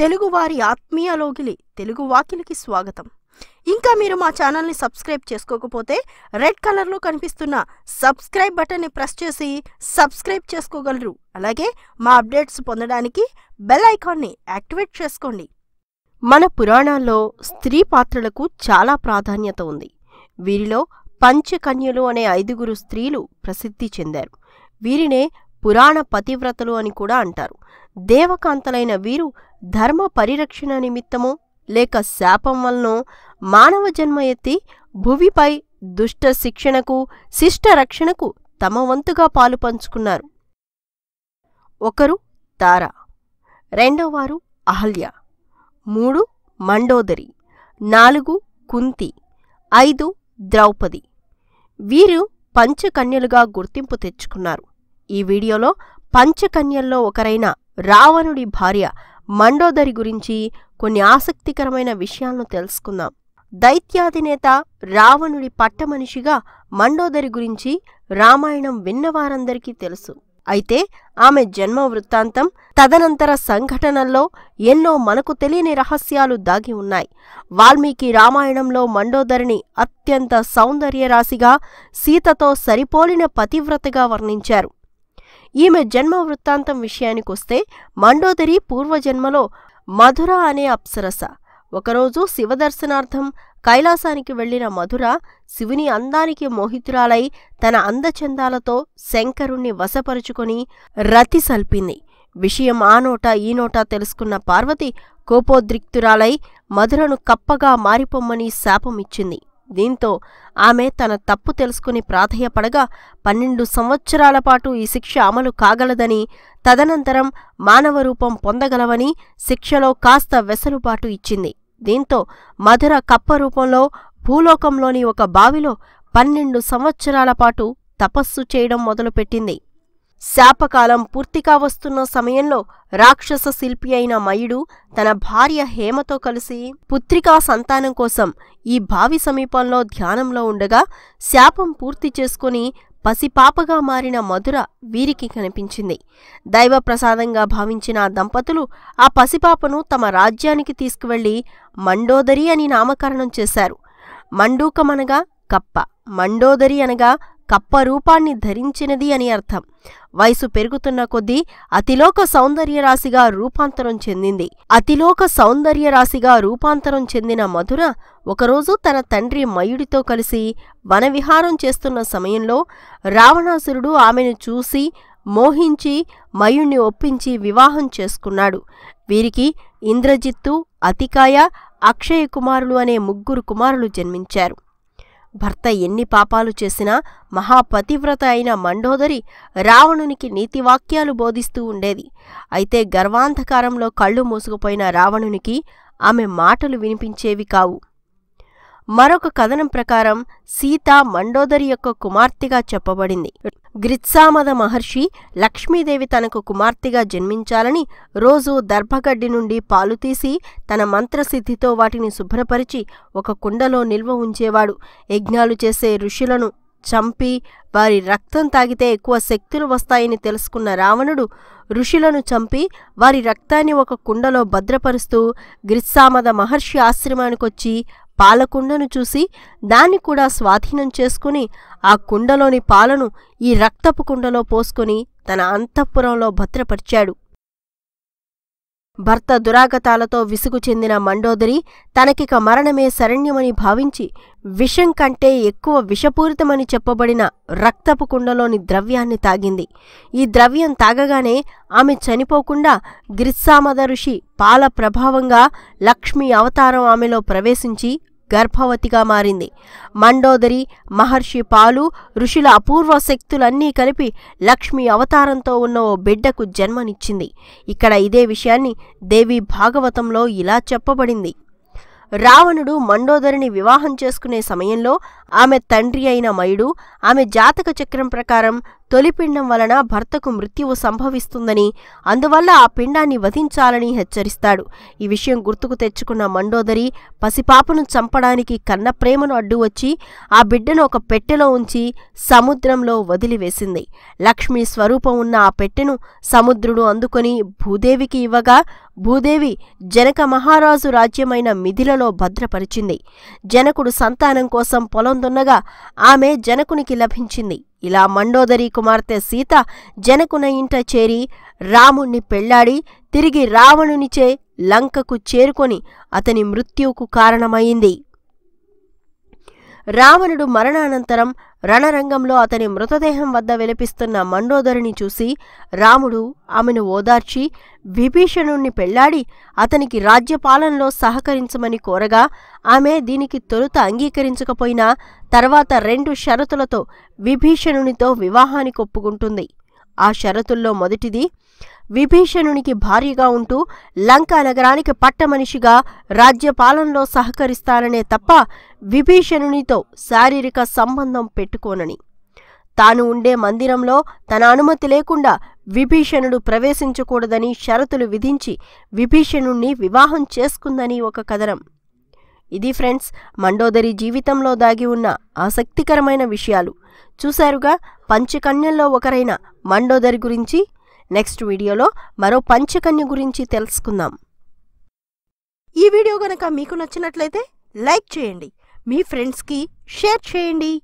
తెలుగువారి ఆత్మీయ లోగిలి తెలుగు వాకిలికి స్వాగతం ఇంకా మీరు మా ఛానల్ని సబ్స్క్రైబ్ చేసుకోకపోతే రెడ్ కలర్లో కనిపిస్తున్న సబ్స్క్రైబ్ బటన్ని ప్రెస్ చేసి సబ్స్క్రైబ్ చేసుకోగలరు అలాగే మా అప్డేట్స్ పొందడానికి బెల్ ఐకాన్ని యాక్టివేట్ చేసుకోండి మన పురాణాల్లో స్త్రీ పాత్రలకు చాలా ప్రాధాన్యత ఉంది వీరిలో పంచకన్యలు అనే ఐదుగురు స్త్రీలు ప్రసిద్ధి చెందారు వీరినే పురాణ పతివ్రతలు అని కూడా అంటారు దేవకాంతలైన వీరు ధర్మ పరిరక్షణ నిమిత్తమో లేక శాపం వలనో మానవ జన్మ ఎత్తి భువిపై దుష్ట శిక్షణకు శిష్ట రక్షణకు తమ వంతుగా పాలు పంచుకున్నారు ఒకరు తార రెండోవారు అహల్య మూడు మండోదరి నాలుగు కుంతి ఐదు ద్రౌపది వీరు పంచకన్యలుగా గుర్తింపు తెచ్చుకున్నారు ఈ వీడియోలో పంచకన్యల్లో ఒకరైన రావణుడి భార్య మండోదరి గురించి కొన్ని ఆసక్తికరమైన విషయాలను తెలుసుకుందాం దైత్యాధినేత రావణుడి పట్టమనిషిగా మండోదరి గురించి రామాయణం విన్నవారందరికీ తెలుసు అయితే ఆమె జన్మ వృత్తాంతం తదనంతర సంఘటనల్లో ఎన్నో మనకు తెలియని రహస్యాలు దాగి ఉన్నాయి వాల్మీకి రామాయణంలో మండోదరిని అత్యంత సౌందర్యరాశిగా సీతతో సరిపోలిన పతివ్రతగా వర్ణించారు ఈమె జన్మ వృత్తాంతం విషయానికొస్తే మండోదరి పూర్వజన్మలో మధుర అనే అప్సరస ఒకరోజు శివదర్శనార్థం కైలాసానికి వెళ్లిన మధుర శివుని అందానికి మోహితురాలై తన అందచందాలతో శంకరుణ్ణి వశపరుచుకొని రతి సల్పింది విషయం ఆ నోట ఈ నోట తెలుసుకున్న పార్వతి కోపోద్రిక్తురాలై మధురను కప్పగా మారిపొమ్మని శాపమిచ్చింది దీంతో ఆమె తన తప్పు తెలుసుకుని ప్రాధేయపడగా పన్నెండు సంవత్సరాల పాటు ఈ శిక్ష అమలు కాగలదని తదనంతరం మానవ రూపం పొందగలవని శిక్షలో కాస్త వెసలుబాటు ఇచ్చింది దీంతో మధుర కప్ప రూపంలో భూలోకంలోని ఒక బావిలో పన్నెండు సంవత్సరాల పాటు తపస్సు చేయడం మొదలుపెట్టింది శాపకాలం పూర్తిగా వస్తున్న సమయంలో రాక్షస శిల్పి అయిన మయుడు తన భార్య హేమతో కలిసి పుత్రికా సంతానం కోసం ఈ భావి సమీపంలో ధ్యానంలో ఉండగా శాపం పూర్తి చేసుకుని పసిపాపగా మారిన మధుర వీరికి కనిపించింది దైవ ప్రసాదంగా భావించిన దంపతులు ఆ పసిపాపను తమ రాజ్యానికి తీసుకువెళ్లి మండోదరి అని నామకరణం చేశారు మండూకమనగా కప్ప మండోదరి అనగా కప్ప రూపాన్ని ధరించినది అని అర్థం వయసు పెరుగుతున్న కొద్దీ అతిలోక సౌందర్య రాశిగా రూపాంతరం చెందింది అతిలోక సౌందర్య రాశిగా రూపాంతరం చెందిన మధుర ఒకరోజు తన తండ్రి మయుడితో కలిసి వనవిహారం చేస్తున్న సమయంలో రావణాసురుడు ఆమెను చూసి మోహించి మయుణ్ణి ఒప్పించి వివాహం చేసుకున్నాడు వీరికి ఇంద్రజిత్తు అతికాయ అక్షయ కుమారులు అనే ముగ్గురు కుమారులు జన్మించారు భర్త ఎన్ని పాపాలు చేసినా మహాపతివ్రత అయిన మండోదరి రావణునికి నీతివాక్యాలు బోధిస్తూ ఉండేది అయితే గర్వాంధకారంలో కళ్ళు మూసుకుపోయిన రావణునికి ఆమె మాటలు వినిపించేవి కావు మరొక కథనం ప్రకారం సీత మండోదరి యొక్క కుమార్తెగా చెప్పబడింది గ్రిత్సామద మహర్షి లక్ష్మీదేవి తనకు కుమార్తెగా జన్మించాలని రోజూ దర్భగడ్డి నుండి పాలు తీసి తన మంత్రసిద్ధితో వాటిని శుభ్రపరిచి ఒక కుండలో నిల్వ ఉంచేవాడు యజ్ఞాలు చేసే ఋషులను చంపి వారి రక్తం తాగితే ఎక్కువ శక్తులు వస్తాయని తెలుసుకున్న రావణుడు ఋషులను చంపి వారి రక్తాన్ని ఒక కుండలో భద్రపరుస్తూ గ్రిత్సామద మహర్షి ఆశ్రమానికొచ్చి పాల కుండను చూసి దాన్ని కూడా స్వాధీనం చేసుకుని ఆ కుండలోని పాలను ఈ రక్తపు కుండలో పోసుకొని తన అంతఃపురంలో భద్రపరిచాడు భర్త దురాగతాలతో విసుగు చెందిన మండోదరి తనకిక మరణమే శరణ్యమని భావించి విషం కంటే ఎక్కువ విషపూరితమని చెప్పబడిన రక్తపు కుండలోని ద్రవ్యాన్ని తాగింది ఈ ద్రవ్యం తాగగానే ఆమె చనిపోకుండా గిరిస్సామద ఋషి పాల ప్రభావంగా లక్ష్మీ అవతారం ఆమెలో ప్రవేశించి గర్భవతిగా మారింది మండోదరి మహర్షి పాలు ఋషుల అపూర్వ శక్తులన్నీ కలిపి లక్ష్మి అవతారంతో ఉన్న ఓ బిడ్డకు జన్మనిచ్చింది ఇక్కడ ఇదే విషయాన్ని దేవి భాగవతంలో ఇలా చెప్పబడింది రావణుడు మండోదరిని వివాహం చేసుకునే సమయంలో ఆమె తండ్రి అయిన మయుడు ఆమె జాతక చక్రం ప్రకారం తొలిపిండం వలన భర్తకు మృత్యువు సంభవిస్తుందని అందువల్ల ఆ పిండాన్ని వధించాలని హెచ్చరిస్తాడు ఈ విషయం గుర్తుకు తెచ్చుకున్న మండోదరి పసిపాపను చంపడానికి కన్న ప్రేమను అడ్డు వచ్చి ఆ బిడ్డను ఒక పెట్టెలో ఉంచి సముద్రంలో వదిలివేసింది లక్ష్మి స్వరూపం ఉన్న ఆ పెట్టెను సముద్రుడు అందుకొని భూదేవికి ఇవ్వగా భూదేవి జనక మహారాజు రాజ్యమైన మిథిలలో భద్రపరిచింది జనకుడు సంతానం కోసం పొలం దున్నగా ఆమె జనకునికి లభించింది ఇలా మండోదరి కుమార్తె సీత జనకున ఇంట చేరి రాముణ్ణి పెళ్లాడి తిరిగి రావణునిచే లంకకు చేరుకొని అతని మృత్యువుకు కారణమైంది రావణుడు మరణానంతరం రణరంగంలో అతని మృతదేహం వద్ద విలపిస్తున్న మండోదరిని చూసి రాముడు ఆమెను ఓదార్చి విభీషణుణ్ణి పెళ్లాడి అతనికి రాజ్యపాలనలో సహకరించమని కోరగా ఆమె దీనికి తొలుత అంగీకరించకపోయినా తర్వాత రెండు షరతులతో విభీషణునితో వివాహానికి ఒప్పుకుంటుంది ఆ షరతుల్లో మొదటిది విభీషణునికి భారీగా ఉంటూ లంకా నగరానికి పట్టమనిషిగా రాజ్యపాలనలో సహకరిస్తారనే తప్ప విభీషణునితో శారీరక సంబంధం పెట్టుకోనని తాను ఉండే మందిరంలో తన అనుమతి లేకుండా విభీషణుడు ప్రవేశించకూడదని షరతులు విధించి విభీషణుణ్ణి వివాహం చేసుకుందని ఒక కథనం ఇది ఫ్రెండ్స్ మండోదరి జీవితంలో దాగి ఉన్న ఆసక్తికరమైన విషయాలు చూశారుగా పంచకన్యల్లో ఒకరైన మండోదరి గురించి నెక్స్ట్ వీడియోలో మరో పంచకన్య గురించి తెలుసుకుందాం ఈ వీడియో కనుక మీకు నచ్చినట్లయితే లైక్ చేయండి మీ ఫ్రెండ్స్కి షేర్ చేయండి